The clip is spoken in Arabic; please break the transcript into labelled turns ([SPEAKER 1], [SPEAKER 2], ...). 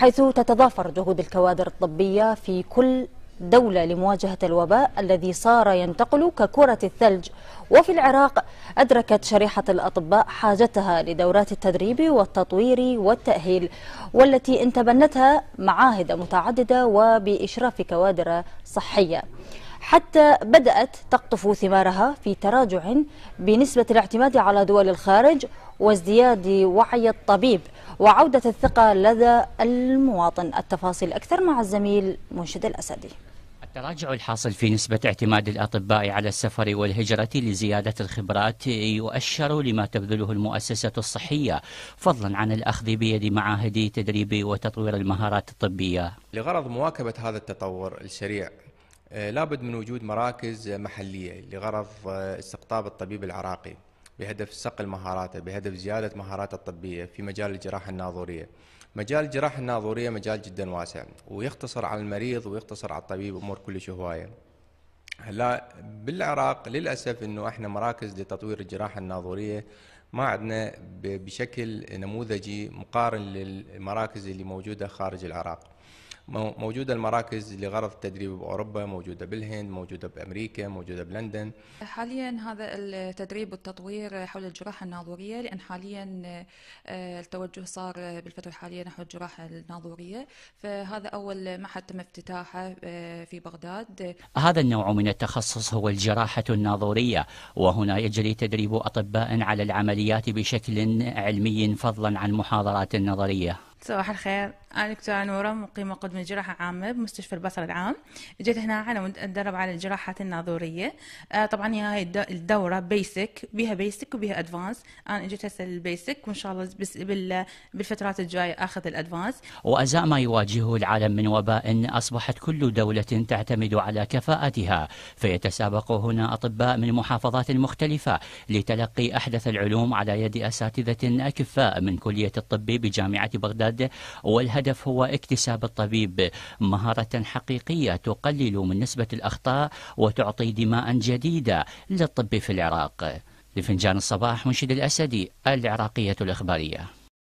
[SPEAKER 1] حيث تتضافر جهود الكوادر الطبية في كل دولة لمواجهة الوباء الذي صار ينتقل ككرة الثلج وفي العراق أدركت شريحة الأطباء حاجتها لدورات التدريب والتطوير والتأهيل والتي انتبنتها معاهد متعددة وبإشراف كوادر صحية حتى بدأت تقطف ثمارها في تراجع بنسبة الاعتماد على دول الخارج وازدياد وعي الطبيب وعودة الثقة لدى المواطن التفاصيل أكثر مع الزميل منشد الأسدي
[SPEAKER 2] التراجع الحاصل في نسبة اعتماد الأطباء على السفر والهجرة لزيادة الخبرات يؤشر لما تبذله المؤسسة الصحية فضلا عن الأخذ بيد معاهد تدريب وتطوير المهارات الطبية
[SPEAKER 3] لغرض مواكبة هذا التطور السريع آه، لابد من وجود مراكز محلية لغرض آه، استقطاب الطبيب العراقي بهدف صقل مهاراته بهدف زيادة مهاراته الطبية في مجال الجراحة الناظورية مجال الجراحة الناظورية مجال جدا واسع ويختصر على المريض ويختصر على الطبيب أمور كلش هواية هلا بالعراق للأسف أنه إحنا مراكز لتطوير الجراحة الناظورية ما عندنا بشكل نموذجي مقارن للمراكز اللي موجودة خارج العراق موجوده المراكز لغرض التدريب باوروبا موجوده بالهند موجوده بامريكا موجوده بلندن
[SPEAKER 4] حاليا هذا التدريب والتطوير حول الجراحه الناظوريه لان حاليا آه، التوجه صار بالفتره الحاليه نحو الجراحه الناظوريه فهذا اول معهد تم افتتاحه آه، في بغداد
[SPEAKER 2] هذا النوع من التخصص هو الجراحه الناظوريه وهنا يجري تدريب اطباء على العمليات بشكل علمي فضلا عن محاضرات نظريه
[SPEAKER 5] صباح الخير أنا دكتورة نورة مقيمة قدم جراحة عامة بمستشفى البصرة العام جيت هنا على أتدرب على الجراحات الناظورية آه، طبعا هي الدورة بيسك بيها بيسك وبيها أدفانس أنا جيت هسه البيسك وإن شاء الله بس بالفترات الجاية أخذ الأدفانس
[SPEAKER 2] وأزاء ما يواجهه العالم من وباء أصبحت كل دولة تعتمد على كفاءتها فيتسابق هنا أطباء من محافظات مختلفة لتلقي أحدث العلوم على يد أساتذة أكفاء من كلية الطب بجامعة بغداد والهدف الهدف هو اكتساب الطبيب مهارة حقيقية تقلل من نسبة الأخطاء وتعطي دماء جديدة للطب في العراق لفنجان الصباح منشد الأسدي العراقية الإخبارية